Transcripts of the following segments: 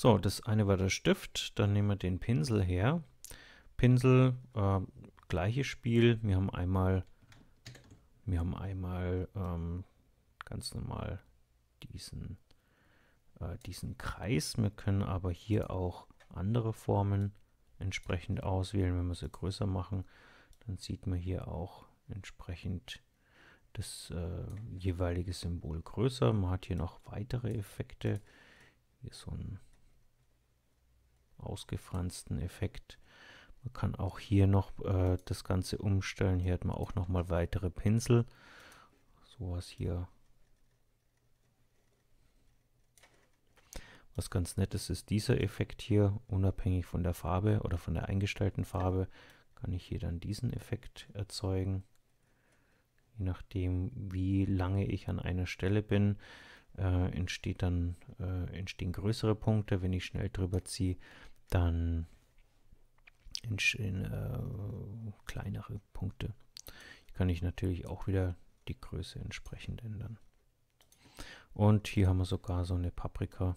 So, das eine war der Stift, dann nehmen wir den Pinsel her. Pinsel, äh, gleiches Spiel. Wir haben einmal, wir haben einmal ähm, ganz normal diesen, äh, diesen Kreis. Wir können aber hier auch andere Formen entsprechend auswählen. Wenn wir sie größer machen, dann sieht man hier auch entsprechend das äh, jeweilige Symbol größer. Man hat hier noch weitere Effekte. Hier so ein ausgefransten Effekt. Man kann auch hier noch äh, das Ganze umstellen. Hier hat man auch noch mal weitere Pinsel. Sowas hier. Was ganz nettes ist dieser Effekt hier, unabhängig von der Farbe oder von der eingestellten Farbe, kann ich hier dann diesen Effekt erzeugen. Je nachdem, wie lange ich an einer Stelle bin, äh, entsteht dann, äh, entstehen größere Punkte. Wenn ich schnell drüber ziehe, dann in, in äh, kleinere Punkte. Hier kann ich natürlich auch wieder die Größe entsprechend ändern. Und hier haben wir sogar so eine Paprika.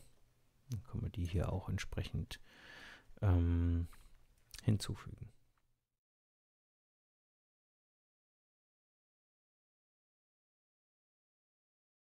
Dann können wir die hier auch entsprechend ähm, hinzufügen.